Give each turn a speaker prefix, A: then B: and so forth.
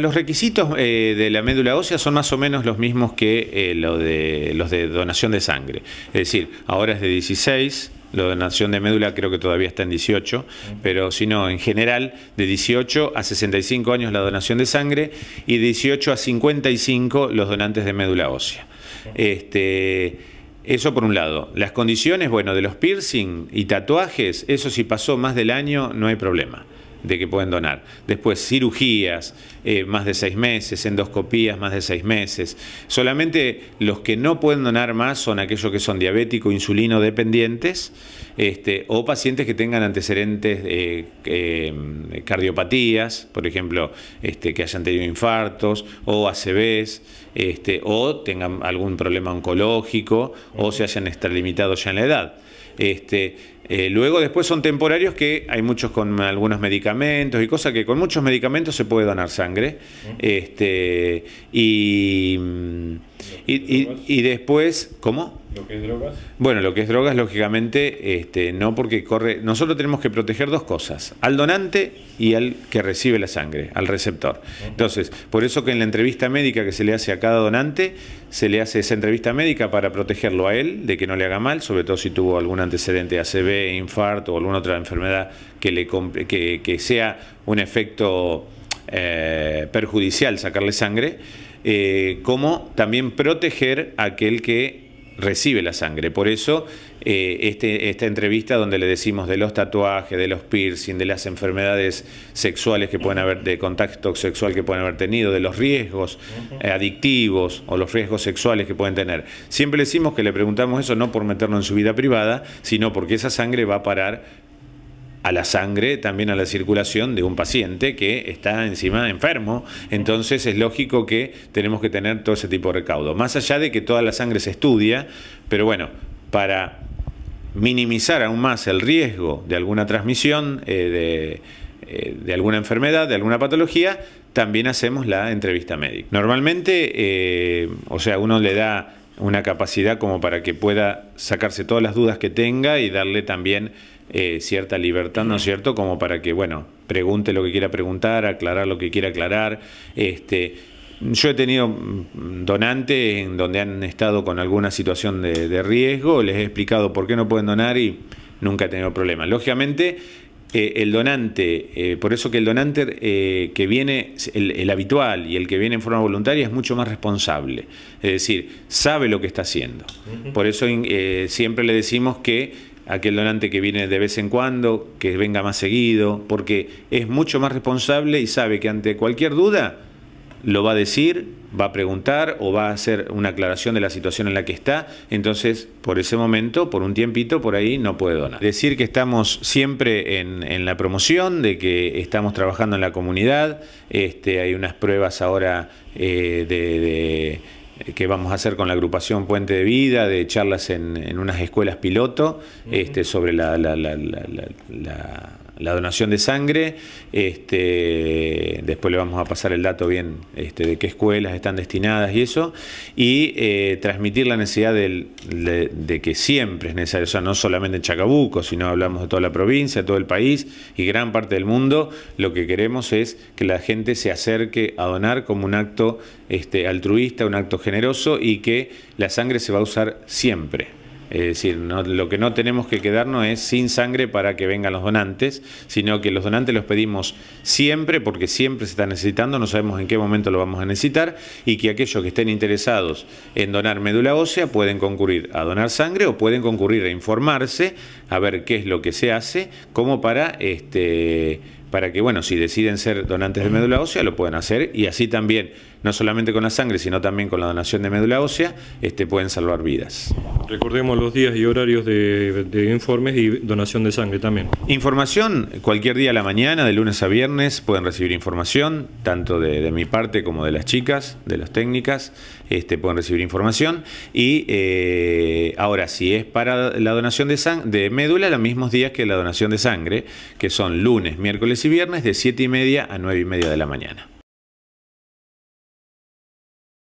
A: Los requisitos eh, de la médula ósea son más o menos los mismos que eh, de, los de donación de sangre. Es decir, ahora es de 16, la donación de médula creo que todavía está en 18, pero si no, en general, de 18 a 65 años la donación de sangre y de 18 a 55 los donantes de médula ósea. Este, eso por un lado. Las condiciones, bueno, de los piercing y tatuajes, eso si pasó más del año no hay problema de que pueden donar. Después, cirugías, eh, más de seis meses, endoscopías, más de seis meses. Solamente los que no pueden donar más son aquellos que son diabéticos, insulino dependientes este, o pacientes que tengan antecedentes de eh, eh, cardiopatías, por ejemplo, este, que hayan tenido infartos o ACVs, este, o tengan algún problema oncológico o se hayan extralimitado ya en la edad. Este, eh, luego después son temporarios que hay muchos con algunos medicamentos y cosas que con muchos medicamentos se puede donar sangre. Este, y, y después, ¿cómo? ¿Lo que es drogas? Bueno, lo que es drogas, lógicamente, este, no porque corre. Nosotros tenemos que proteger dos cosas: al donante y al que recibe la sangre, al receptor. Entonces, por eso que en la entrevista médica que se le hace a cada donante, se le hace esa entrevista médica para protegerlo a él de que no le haga mal, sobre todo si tuvo algún antecedente de ACV, infarto o alguna otra enfermedad que, le, que sea un efecto eh, perjudicial sacarle sangre, eh, como también proteger a aquel que recibe la sangre. Por eso eh, este, esta entrevista donde le decimos de los tatuajes, de los piercing, de las enfermedades sexuales que pueden haber, de contacto sexual que pueden haber tenido, de los riesgos eh, adictivos o los riesgos sexuales que pueden tener. Siempre decimos que le preguntamos eso no por meterlo en su vida privada, sino porque esa sangre va a parar a la sangre, también a la circulación de un paciente que está encima enfermo. Entonces es lógico que tenemos que tener todo ese tipo de recaudo. Más allá de que toda la sangre se estudia, pero bueno, para minimizar aún más el riesgo de alguna transmisión eh, eh, de, alguna enfermedad, de alguna patología, también hacemos la entrevista médica. Normalmente, eh, o sea, uno le da una capacidad como para que pueda sacarse todas las dudas que tenga y darle también eh, cierta libertad, ¿no es cierto? Como para que, bueno, pregunte lo que quiera preguntar, aclarar lo que quiera aclarar. Este, yo he tenido mm, donantes en donde han estado con alguna situación de, de riesgo, les he explicado por qué no pueden donar y nunca he tenido problemas. Lógicamente, eh, el donante, eh, por eso que el donante eh, que viene, el, el, habitual y el que viene en forma voluntaria es mucho más responsable, es decir, sabe lo que está haciendo. Por eso siempre le decimos que aquel donante que viene de vez en cuando, que venga más seguido, porque es mucho más responsable y sabe que ante cualquier duda, lo va a decir, va a preguntar o va a hacer una aclaración de la situación en la que está, entonces por ese momento, por un tiempito, por ahí no puede donar. Decir que estamos siempre en, la promoción, de que estamos trabajando en la comunidad, este, hay unas pruebas ahora eh, de, que vamos a hacer con la agrupación Puente de Vida, de charlas en, unas escuelas piloto, este, sobre la la donación de sangre. Este, después le vamos a pasar el dato bien este, de qué escuelas están destinadas y eso. Y eh, transmitir la necesidad de, que siempre es necesario, o sea, no solamente en Chacabuco, sino hablamos de toda la provincia, todo el país y gran parte del mundo. Lo que queremos es que la gente se acerque a donar como un acto este, altruista, un acto generoso y que la sangre se va a usar siempre. Es decir, lo que no tenemos que quedarnos es sin sangre para que vengan los donantes, sino que los donantes los pedimos siempre porque siempre se está necesitando, no sabemos en qué momento lo vamos a necesitar y que aquellos que estén interesados en donar médula ósea pueden concurrir a donar sangre o pueden concurrir a informarse, a ver qué es lo que se hace, como para este para que, bueno, si deciden ser donantes de médula ósea, lo pueden hacer y así también, no solamente con la sangre, sino también con la donación de médula ósea, este, pueden salvar vidas. Recordemos los días y horarios de, informes y donación de sangre también. Información, cualquier día a la mañana, de lunes a viernes, pueden recibir información, tanto de, mi parte como de las chicas, de las técnicas, este, pueden recibir información. Y eh, ahora, si es para la donación de, sangre, de médula, los mismos días que la donación de sangre, que son lunes, miércoles y viernes de 7 y media a 9 y media de la mañana.